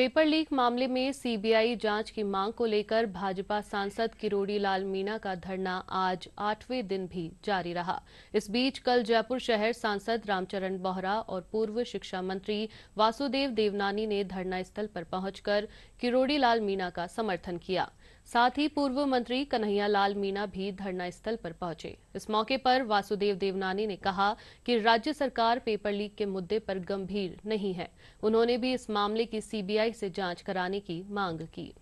paper leak मामले में CBI जांच की मांग को लेकर भाजपा सांसद किरोड़ी लाल मीणा का धरना आज आठवें दिन भी जारी रहा इस बीच कल जयपुर शहर सांसद रामचरण बोहरा और पूर्व शिक्षा मंत्री वासुदेव देवनानी ने धरना स्थल पर पहुंचकर किरोड़ी लाल मीणा का समर्थन किया साथ ही पूर्व मंत्री कन्हैया लाल मीणा भी धरना स्थल पर पहुंचे इस मौके पर वासुदेव देवनानी ने कहा कि राज्य सरकार पेपर लीक के मुद्दे पर गंभीर नहीं है उन्होंने भी इस मामले की सीबीआई से जांच कराने की मांग की